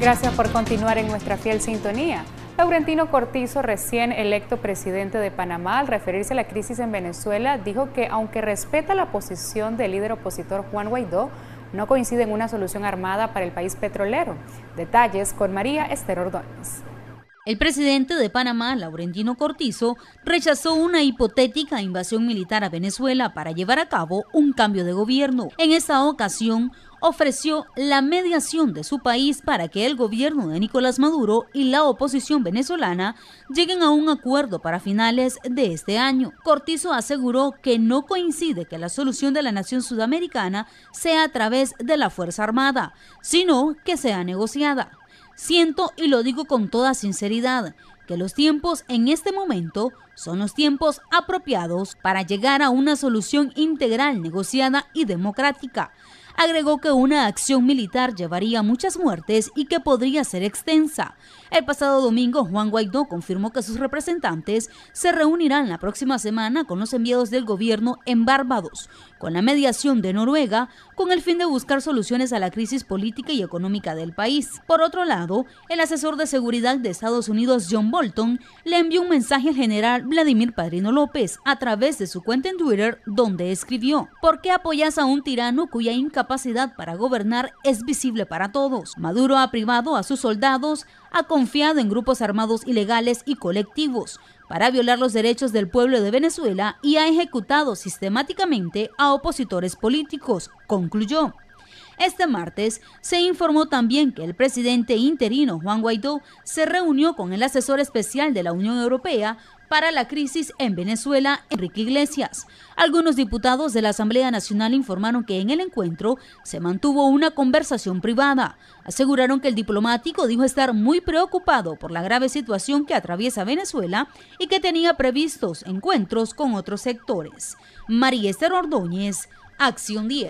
Gracias por continuar en nuestra fiel sintonía. Laurentino Cortizo, recién electo presidente de Panamá, al referirse a la crisis en Venezuela, dijo que aunque respeta la posición del líder opositor Juan Guaidó, no coincide en una solución armada para el país petrolero. Detalles con María Esther Ordóñez. El presidente de Panamá, Laurentino Cortizo, rechazó una hipotética invasión militar a Venezuela para llevar a cabo un cambio de gobierno. En esta ocasión, ofreció la mediación de su país para que el gobierno de Nicolás Maduro y la oposición venezolana lleguen a un acuerdo para finales de este año. Cortizo aseguró que no coincide que la solución de la nación sudamericana sea a través de la Fuerza Armada, sino que sea negociada. Siento, y lo digo con toda sinceridad, que los tiempos en este momento son los tiempos apropiados para llegar a una solución integral, negociada y democrática agregó que una acción militar llevaría muchas muertes y que podría ser extensa. El pasado domingo, Juan Guaidó confirmó que sus representantes se reunirán la próxima semana con los enviados del gobierno en Barbados, con la mediación de Noruega, con el fin de buscar soluciones a la crisis política y económica del país. Por otro lado, el asesor de seguridad de Estados Unidos, John Bolton, le envió un mensaje al general Vladimir Padrino López a través de su cuenta en Twitter, donde escribió, ¿por qué apoyas a un tirano cuya incapacidad capacidad para gobernar es visible para todos. Maduro ha privado a sus soldados, ha confiado en grupos armados ilegales y colectivos para violar los derechos del pueblo de Venezuela y ha ejecutado sistemáticamente a opositores políticos, concluyó. Este martes se informó también que el presidente interino Juan Guaidó se reunió con el asesor especial de la Unión Europea para la crisis en Venezuela, Enrique Iglesias. Algunos diputados de la Asamblea Nacional informaron que en el encuentro se mantuvo una conversación privada. Aseguraron que el diplomático dijo estar muy preocupado por la grave situación que atraviesa Venezuela y que tenía previstos encuentros con otros sectores. María Esther Ordóñez, Acción 10.